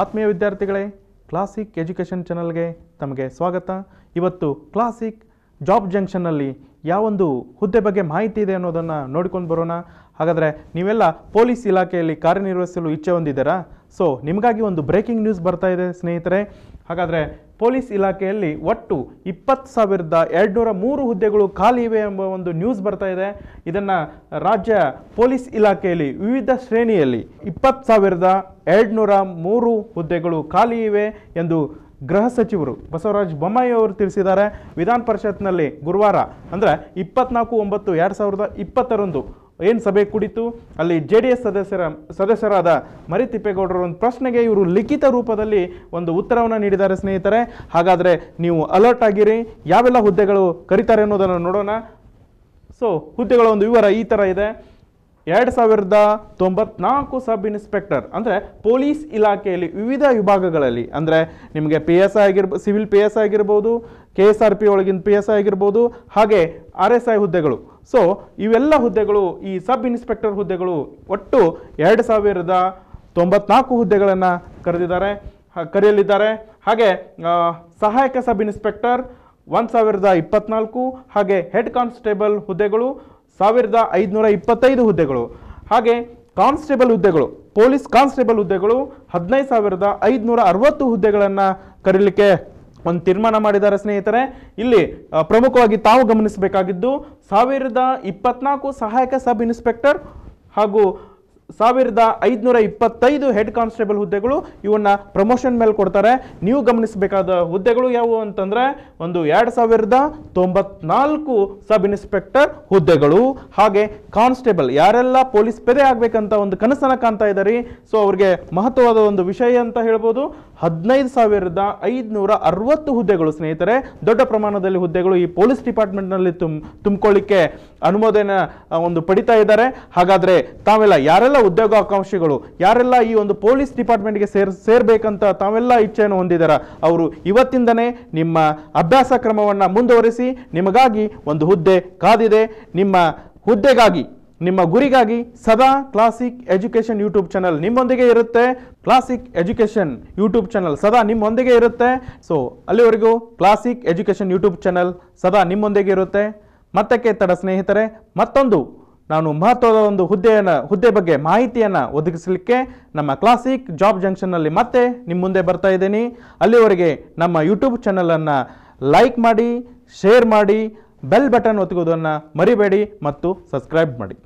ಆತ್ಮೀಯ ವಿದ್ಯಾರ್ಥಿಗಳೇ classic education ಚಾನಲ್ಗೆ ತಮಗೆ ಸ್ವಾಗತ ಇವತ್ತು ಕ್ಲಾಸಿಕ್ ಜಾಬ್ ಜಂಕ್ಷನ್ನಲ್ಲಿ ಯಾವೊಂದು ಹುದ್ದೆ ಬಗ್ಗೆ ಮಾಹಿತಿ ಇದೆ ಅನ್ನೋದನ್ನು ನೋಡಿಕೊಂಡು ಬರೋಣ ಹಾಗಾದರೆ ನೀವೆಲ್ಲ ಪೊಲೀಸ್ ಇಲಾಖೆಯಲ್ಲಿ ಕಾರ್ಯನಿರ್ವಹಿಸಲು ಇಚ್ಛೆ ಹೊಂದಿದ್ದೀರಾ ಸೊ ನಿಮಗಾಗಿ ಒಂದು ಬ್ರೇಕಿಂಗ್ ನ್ಯೂಸ್ ಬರ್ತಾ ಇದೆ ಸ್ನೇಹಿತರೆ ಹಾಗಾದರೆ ಪೊಲೀಸ್ ಇಲಾಖೆಯಲ್ಲಿ ಒಟ್ಟು ಇಪ್ಪತ್ತು ಸಾವಿರದ ಎರಡುನೂರ ಮೂರು ಹುದ್ದೆಗಳು ಖಾಲಿ ಇವೆ ಎಂಬ ಒಂದು ನ್ಯೂಸ್ ಬರ್ತಾ ಇದೆ ಇದನ್ನು ರಾಜ್ಯ ಪೊಲೀಸ್ ಇಲಾಖೆಯಲ್ಲಿ ವಿವಿಧ ಶ್ರೇಣಿಯಲ್ಲಿ ಇಪ್ಪತ್ತು ಸಾವಿರದ ಎರಡುನೂರ ಮೂರು ಹುದ್ದೆಗಳು ಖಾಲಿ ಇವೆ ಎಂದು ಗೃಹ ಸಚಿವರು ಬಸವರಾಜ ಬೊಮ್ಮಾಯಿ ಅವರು ತಿಳಿಸಿದ್ದಾರೆ ವಿಧಾನ ಪರಿಷತ್ನಲ್ಲಿ ಗುರುವಾರ ಅಂದರೆ ಇಪ್ಪತ್ನಾಲ್ಕು ಒಂಬತ್ತು ಎರಡು ಸಾವಿರದ ಇಪ್ಪತ್ತರಂದು ಏನು ಸಭೆ ಕುಡಿತು ಅಲ್ಲಿ ಜೆ ಡಿ ಎಸ್ ಸದಸ್ಯರ ಸದಸ್ಯರಾದ ಮರಿ ತಿಪ್ಪೇಗೌಡರ ಒಂದು ಪ್ರಶ್ನೆಗೆ ಇವರು ಲಿಖಿತ ರೂಪದಲ್ಲಿ ಒಂದು ಉತ್ತರವನ್ನು ನೀಡಿದ್ದಾರೆ ಸ್ನೇಹಿತರೆ ಹಾಗಾದರೆ ನೀವು ಅಲರ್ಟ್ ಆಗಿರಿ ಯಾವೆಲ್ಲ ಹುದ್ದೆಗಳು ಕರೀತಾರೆ ಅನ್ನೋದನ್ನು ನೋಡೋಣ ಸೊ ಹುದ್ದೆಗಳ ಒಂದು ವಿವರ ಈ ಥರ ಇದೆ ಎರಡು ಸಾವಿರದ ತೊಂಬತ್ನಾಲ್ಕು ಸಬ್ ಇನ್ಸ್ಪೆಕ್ಟರ್ ಅಂದರೆ ಪೊಲೀಸ್ ಇಲಾಖೆಯಲ್ಲಿ ವಿವಿಧ ವಿಭಾಗಗಳಲ್ಲಿ ಅಂದರೆ ನಿಮಗೆ ಪಿ ಎಸ್ ಐ ಆಗಿರ್ಬೋ ಸಿವಿಲ್ ಪಿ ಎಸ್ ಐ ಆಗಿರ್ಬೋದು ಕೆ ಎಸ್ ಆರ್ ಪಿ ಒಳಗಿನ ಪಿ ಎಸ್ ಐ ಆಗಿರ್ಬೋದು ಹಾಗೆ ಆರ್ ಎಸ್ ಐ ಹುದ್ದೆಗಳು ಸೊ ಇವೆಲ್ಲ ಹುದ್ದೆಗಳು ಈ ಸಬ್ ಇನ್ಸ್ಪೆಕ್ಟರ್ ಹುದ್ದೆಗಳು ಒಟ್ಟು ಎರಡು ಸಾವಿರದ ತೊಂಬತ್ನಾಲ್ಕು ಹುದ್ದೆಗಳನ್ನು ಕರೆದಿದ್ದಾರೆ ಕರೆಯಲಿದ್ದಾರೆ ಹಾಗೆ ಸಹಾಯಕ ಸಬ್ ಇನ್ಸ್ಪೆಕ್ಟರ್ ಒಂದು ಸಾವಿರದ ಇಪ್ಪತ್ನಾಲ್ಕು ಹಾಗೆ ಹೆಡ್ ಕಾನ್ಸ್ಟೇಬಲ್ ಹುದ್ದೆಗಳು ಸಾವಿರದ ಐದುನೂರ ಇಪ್ಪತ್ತೈದು ಹುದ್ದೆಗಳು ಹಾಗೆ ಕಾನ್ಸ್ಟೇಬಲ್ ಹುದ್ದೆಗಳು ಪೊಲೀಸ್ ಕಾನ್ಸ್ಟೇಬಲ್ ಹುದ್ದೆಗಳು ಹದಿನೈದು ಸಾವಿರದ ಐದುನೂರ ಅರವತ್ತು ಹುದ್ದೆಗಳನ್ನು ಕರೀಲಿಕ್ಕೆ ಒಂದು ತೀರ್ಮಾನ ಮಾಡಿದ್ದಾರೆ ಸ್ನೇಹಿತರೆ ಇಲ್ಲಿ ಪ್ರಮುಖವಾಗಿ ತಾವು ಗಮನಿಸಬೇಕಾಗಿದ್ದು ಸಾವಿರದ ಇಪ್ಪತ್ನಾಲ್ಕು ಸಹಾಯಕ ಸಬ್ ಇನ್ಸ್ಪೆಕ್ಟರ್ ಹಾಗೂ ಸಾವಿರದ ಐದುನೂರ ಇಪ್ಪತ್ತೈದು ಹೆಡ್ ಕಾನ್ಸ್ಟೇಬಲ್ ಹುದ್ದೆಗಳು ಇವನ್ನ ಪ್ರಮೋಷನ್ ಮೇಲೆ ಕೊಡ್ತಾರೆ ನೀವು ಗಮನಿಸಬೇಕಾದ ಹುದ್ದೆಗಳು ಯಾವುವು ಅಂತಂದರೆ ಒಂದು ಎರಡು ಸಾವಿರದ ತೊಂಬತ್ನಾಲ್ಕು ಸಬ್ ಇನ್ಸ್ಪೆಕ್ಟರ್ ಹುದ್ದೆಗಳು ಹಾಗೆ ಕಾನ್ಸ್ಟೇಬಲ್ ಯಾರೆಲ್ಲ ಪೊಲೀಸ್ ಪೆದೆ ಆಗ್ಬೇಕಂತ ಒಂದು ಕನಸನ್ನು ಕಾಣ್ತಾ ಇದ್ದಾರೆ ಸೊ ಅವ್ರಿಗೆ ಮಹತ್ವವಾದ ಒಂದು ವಿಷಯ ಅಂತ ಹೇಳ್ಬೋದು ಹದಿನೈದು ಸಾವಿರದ ಐದುನೂರ ಅರವತ್ತು ಹುದ್ದೆಗಳು ಸ್ನೇಹಿತರೆ ದೊಡ್ಡ ಪ್ರಮಾಣದಲ್ಲಿ ಹುದ್ದೆಗಳು ಈ ಪೊಲೀಸ್ ಡಿಪಾರ್ಟ್ಮೆಂಟ್ನಲ್ಲಿ ತುಂಬ ತುಂಬಿಕೊಳ್ಳಿಕ್ಕೆ ಅನುಮೋದನೆ ಒಂದು ಪಡಿತಾ ಇದ್ದಾರೆ ಹಾಗಾದರೆ ತಾವೆಲ್ಲ ಯಾರೆಲ್ಲ ಉದ್ಯೋಗಾಕಾಂಕ್ಷಿಗಳು ಯಾರೆಲ್ಲ ಈ ಒಂದು ಪೊಲೀಸ್ ಡಿಪಾರ್ಟ್ಮೆಂಟ್ಗೆ ಸೇರ್ ಸೇರ್ಬೇಕಂತ ತಾವೆಲ್ಲ ಇಚ್ಛೆಯನ್ನು ಹೊಂದಿದಾರ ಅವರು ಇವತ್ತಿಂದನೇ ನಿಮ್ಮ ಅಭ್ಯಾಸ ಕ್ರಮವನ್ನು ಮುಂದುವರಿಸಿ ನಿಮಗಾಗಿ ಒಂದು ಹುದ್ದೆ ಕಾದಿದೆ ನಿಮ್ಮ ಹುದ್ದೆಗಾಗಿ ನಿಮ್ಮ ಗುರಿಗಾಗಿ ಸದಾ ಕ್ಲಾಸಿಕ್ ಎಜುಕೇಷನ್ ಯೂಟ್ಯೂಬ್ ಚಾನಲ್ ನಿಮ್ಮೊಂದಿಗೆ ಇರುತ್ತೆ ಕ್ಲಾಸಿಕ್ ಎಜುಕೇಷನ್ ಯೂಟ್ಯೂಬ್ ಚಾನಲ್ ಸದಾ ನಿಮ್ಮೊಂದಿಗೆ ಇರುತ್ತೆ ಸೊ ಅಲ್ಲಿವರೆಗೂ ಕ್ಲಾಸಿಕ್ ಎಜುಕೇಷನ್ ಯೂಟ್ಯೂಬ್ ಚಾನಲ್ ಸದಾ ನಿಮ್ಮೊಂದಿಗೆ ಇರುತ್ತೆ ಮತ್ತಕ್ಕೆ ತಡ ಸ್ನೇಹಿತರೆ ಮತ್ತೊಂದು ನಾನು ಮಹತ್ವದ ಒಂದು ಹುದ್ದೆಯನ್ನು ಹುದ್ದೆ ಬಗ್ಗೆ ಮಾಹಿತಿಯನ್ನು ಒದಗಿಸಲಿಕ್ಕೆ ನಮ್ಮ ಕ್ಲಾಸಿಕ್ ಜಾಬ್ ಜಂಕ್ಷನ್ನಲ್ಲಿ ಮತ್ತೆ ನಿಮ್ಮ ಮುಂದೆ ಬರ್ತಾ ಇದ್ದೀನಿ ಅಲ್ಲಿವರೆಗೆ ನಮ್ಮ ಯೂಟ್ಯೂಬ್ ಚಾನಲನ್ನು ಲೈಕ್ ಮಾಡಿ ಶೇರ್ ಮಾಡಿ ಬೆಲ್ ಬಟನ್ ಒತ್ತಿಗೋದನ್ನು ಮರಿಬೇಡಿ ಮತ್ತು ಸಬ್ಸ್ಕ್ರೈಬ್ ಮಾಡಿ